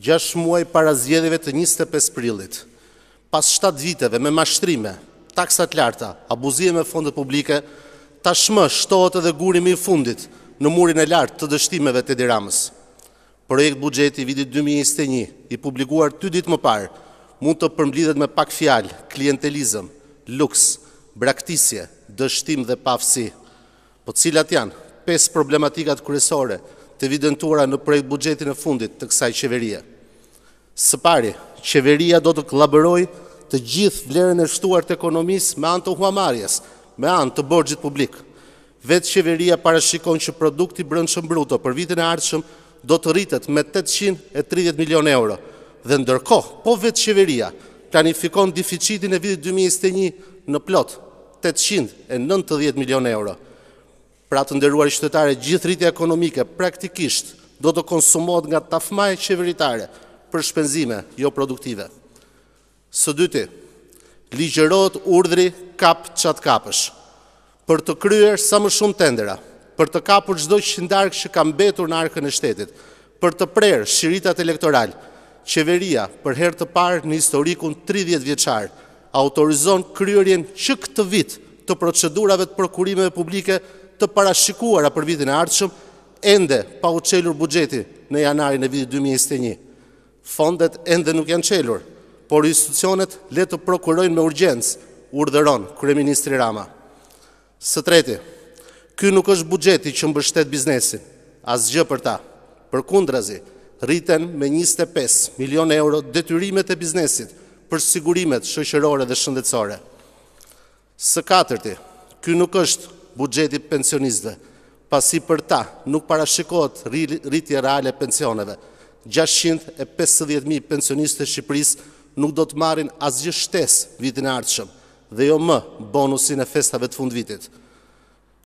gjash muaj para zjedhjeve të 25 prillit, pas 7 viteve me mashtrime, taksat larta, abuzie me fonde publike, tashmë shtohet edhe gurimi i fundit në murin e lartë të dështimeve të diramës. Projekt bugjeti vidit 2021 i publikuar 2 ditë më parë mund të përmblidhet me pak fjalë, klientelizëm, luks, braktisje, dështim dhe pafsi. po cilat janë 5 problematikat kërësore të evidentuara në projekt bugjetin e fundit të kësaj qeveria. Së pari, qeveria do të kolaboroj të gjithë vlerën e shtuar të ekonomisë me antë të huamarjes, me antë të borgjit publik. Vetë qeveria parashikon që produkti brëndshëm bruto për vitin e ardshëm do të rritet me 830 milion euro, dhe ndërko, po vetë qeveria planifikon dificitin e vitit 2021 në plot 890 milion euro, pra të ndërruar i shtetare gjithë rritja ekonomike praktikisht do të konsumot nga tafma e qeveritare për shpenzime jo produktive. Së dyti, ligjerot urdri kap qatë kapësh, për të kryer sa më shumë tendera, për të kapur gjdoj shindark që kam betur në arkën e shtetit, për të prerë shiritat elektoral, qeveria për her të parë në historikun 30 vjeqarë, autorizon kryerjen që këtë vit të procedurave të prokurimeve publike të parashikuara për vitin e ardhshëm, ende pa u çelur buxheti në janarin e vitit 2021. Fondet ende nuk janë çelur, por institucionet le të prokurojnë me urgjencë, urdhëron kryeministri Rama. Së treti, ky nuk është buxheti që mbështet biznesin, asgjë për ta. Përkundrazi, rriten me 25 milionë euro detyrimet e biznesit për sigurimet shoqërore dhe shëndetësore. Së katërti, ky nuk është bugjeti pensionistëve, pasi për ta nuk parashikot rritje reale pensioneve. 650.000 pensionistë të Shqipëris nuk do të marin asgjështes vitin e ardhëshëm dhe jo më bonusin e festave të fund vitit.